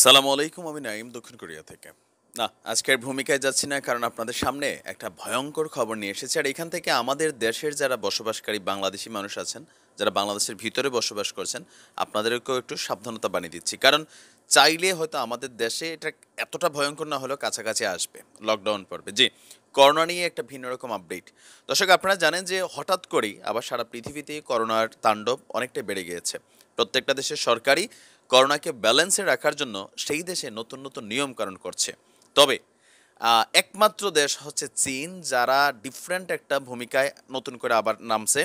সালাম আলাইকুম আমি নাইম দক্ষিণ কোরিয়া থেকে না আজকের ভূমিকায় যাচ্ছি না কারণ আপনাদের সামনে একটা ভয়ঙ্কর খবর নিয়ে এসেছে আর এখান থেকে আমাদের দেশের যারা বসবাসকারী বাংলাদেশি মানুষ আছেন যারা বাংলাদেশের ভিতরে বসবাস করছেন আপনাদেরকেও একটু সাবধানতা বানিয়ে দিচ্ছি কারণ চাইলে হয়তো আমাদের দেশে এটা এতটা ভয়ঙ্কর না হলেও কাছাকাছি আসবে লকডাউন পড়বে জি করোনা নিয়ে একটা ভিন্ন রকম আপডেট দর্শক আপনারা জানেন যে হঠাৎ করেই আবার সারা পৃথিবীতেই করোনার তাণ্ডব অনেকটাই বেড়ে গিয়েছে প্রত্যেকটা দেশের সরকারি করোনাকে ব্যালেন্সে রাখার জন্য সেই দেশে নতুন নতুন নিয়মকানুন করছে তবে একমাত্র দেশ হচ্ছে চীন যারা ডিফারেন্ট একটা ভূমিকায় নতুন করে আবার নামছে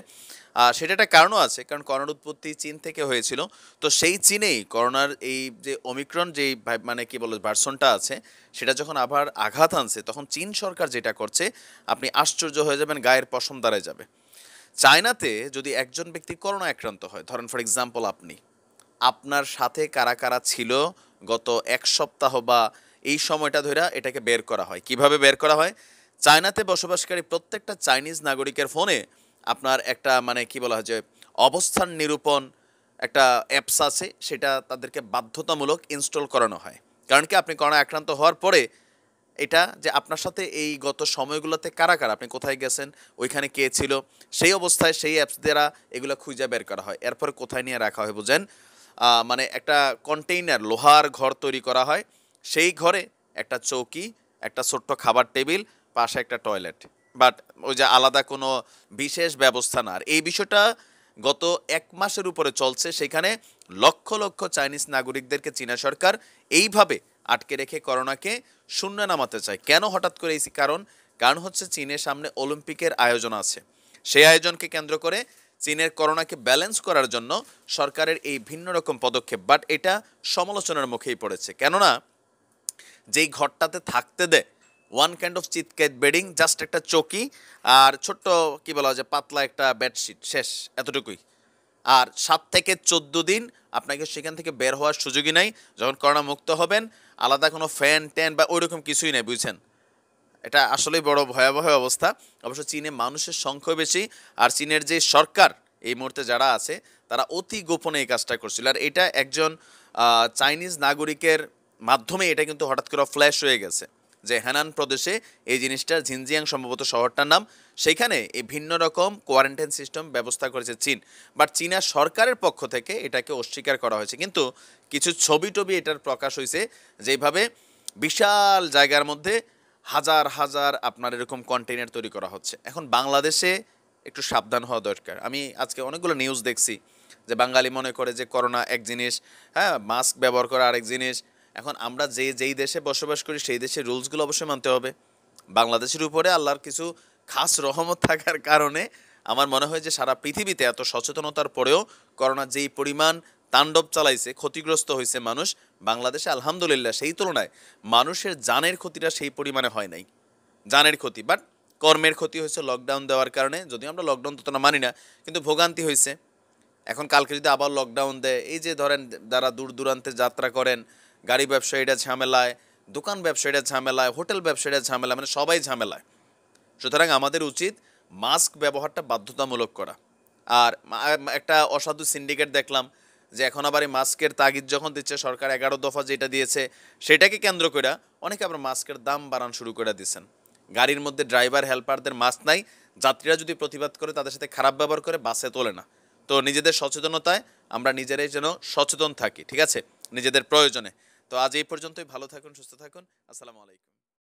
সেটা একটা কারণও আছে কারণ করোনার উৎপত্তি চীন থেকে হয়েছিল তো সেই চীনেই করোনার এই যে অমিক্রণ যেই মানে কি বলো ভার্সনটা আছে সেটা যখন আবার আঘাত আনছে তখন চীন সরকার যেটা করছে আপনি আশ্চর্য হয়ে যাবেন গায়ের পশম দাঁড়ায় যাবে চায়নাতে যদি একজন ব্যক্তি করোনা আক্রান্ত হয় ধরেন ফর এক্সাম্পল আপনি আপনার সাথে কারা কারা ছিল গত এক সপ্তাহ বা এই সময়টা ধরে এটাকে বের করা হয় কিভাবে বের করা হয় চায়নাতে বসবাসকারী প্রত্যেকটা চাইনিজ নাগরিকের ফোনে আপনার একটা মানে কি বলা হয় যে অবস্থান নিরূপণ একটা অ্যাপস আছে সেটা তাদেরকে বাধ্যতামূলক ইনস্টল করানো হয় কারণ কি আপনি করোনা আক্রান্ত হওয়ার পরে এটা যে আপনার সাথে এই গত সময়গুলোতে কারা কারা আপনি কোথায় গেছেন ওইখানে কে ছিল সেই অবস্থায় সেই অ্যাপস দ্বারা এগুলো খুঁজে বের করা হয় এরপর কোথায় নিয়ে রাখা হয় বুঝেন মানে একটা কন্টেইনার লোহার ঘর তৈরি করা হয় সেই ঘরে একটা চৌকি একটা ছোট্ট খাবার টেবিল পাশে একটা টয়লেট বাট ওই যে আলাদা কোনো বিশেষ ব্যবস্থা না আর এই বিষয়টা গত এক মাসের উপরে চলছে সেখানে লক্ষ লক্ষ চাইনিজ নাগরিকদেরকে চীনা সরকার এইভাবে আটকে রেখে করোনাকে শূন্য নামাতে চায় কেন হঠাৎ করে এই কারণ কারণ হচ্ছে চীনের সামনে অলিম্পিকের আয়োজন আছে সেই আয়োজনকে কেন্দ্র করে চীনের করোনাকে ব্যালেন্স করার জন্য সরকারের এই ভিন্ন রকম পদক্ষেপ বাট এটা সমালোচনার মুখেই পড়েছে কেননা যেই ঘরটাতে থাকতে দেয় ওয়ান কাইন্ড অফ চিটকেট বেডিং জাস্ট একটা চকি আর ছোট্ট কি বলা হয় যে পাতলা একটা বেডশিট শেষ এতটুকুই আর সাত থেকে চোদ্দ দিন আপনাকে সেখান থেকে বের হওয়ার সুযোগই নাই যখন করোনা মুক্ত হবেন আলাদা কোনো ফ্যান ট্যান বা ওইরকম কিছুই নেই বুঝছেন এটা আসলেই বড় ভয়াবহ অবস্থা অবশ্য চীনে মানুষের সংখ্যা বেশি আর চীনের যে সরকার এই মুহূর্তে যারা আছে তারা অতি গোপনে এই কাজটা করছিল আর এটা একজন চাইনিজ নাগরিকের মাধ্যমে এটা কিন্তু হঠাৎ করে ফ্ল্যাশ হয়ে গেছে যে হ্যানান প্রদেশে এই জিনিসটা ঝিনজিয়াং সম্ভবত শহরটার নাম সেখানে এই ভিন্ন রকম কোয়ারেন্টাইন সিস্টেম ব্যবস্থা করেছে চীন বাট চীনা সরকারের পক্ষ থেকে এটাকে অস্বীকার করা হয়েছে কিন্তু কিছু ছবি টবি এটার প্রকাশ হয়েছে যেভাবে বিশাল জায়গার মধ্যে হাজার হাজার আপনার এরকম কন্টেনার তৈরি করা হচ্ছে এখন বাংলাদেশে একটু সাবধান হওয়া দরকার আমি আজকে অনেকগুলো নিউজ দেখছি যে বাঙালি মনে করে যে করোনা এক জিনিস হ্যাঁ মাস্ক ব্যবহার করা আরেক জিনিস এখন আমরা যে যেই দেশে বসবাস করি সেই দেশের রুলসগুলো অবশ্যই মানতে হবে বাংলাদেশের উপরে আল্লাহর কিছু খাস রহমত থাকার কারণে আমার মনে হয় যে সারা পৃথিবীতে এত সচেতনতার পরেও করোনা যেই পরিমাণ তাণ্ডব চালাইছে ক্ষতিগ্রস্ত হয়েছে মানুষ বাংলাদেশে আলহামদুলিল্লাহ সেই তুলনায় মানুষের জানের ক্ষতিটা সেই পরিমাণে হয় নাই জানের ক্ষতি বাট কর্মের ক্ষতি হয়েছে লকডাউন দেওয়ার কারণে যদি আমরা লকডাউন ততটা মানি না কিন্তু ভোগান্তি হয়েছে এখন কালকে যদি আবার লকডাউন দেয় এই যে ধরেন যারা দূর দূরান্তে যাত্রা করেন গাড়ি ব্যবসায়ীরা ঝামেলায় দোকান ব্যবসায়ীরা ঝামেলায় হোটেল ব্যবসায়ীরা ঝামেলা মানে সবাই ঝামেলায় সুতরাং আমাদের উচিত মাস্ক ব্যবহারটা বাধ্যতামূলক করা আর একটা অসাধু সিন্ডিকেট দেখলাম যে এখন আবার এই মাস্কের তাগিদ যখন দিচ্ছে সরকার এগারো দফা যেটা দিয়েছে সেটাকে কেন্দ্র করে অনেকে আবার মাস্কের দাম বাড়ান শুরু করে দিচ্ছেন গাড়ির মধ্যে ড্রাইভার হেল্পারদের মাস্ক নাই যাত্রীরা যদি প্রতিবাদ করে তাদের সাথে খারাপ ব্যবহার করে বাসে তোলে না তো নিজেদের সচেতনতায় আমরা নিজেরাই যেন সচেতন থাকি ঠিক আছে নিজেদের প্রয়োজনে তো আজ এই পর্যন্তই ভালো থাকুন সুস্থ থাকুন আসসালামু আলাইকুম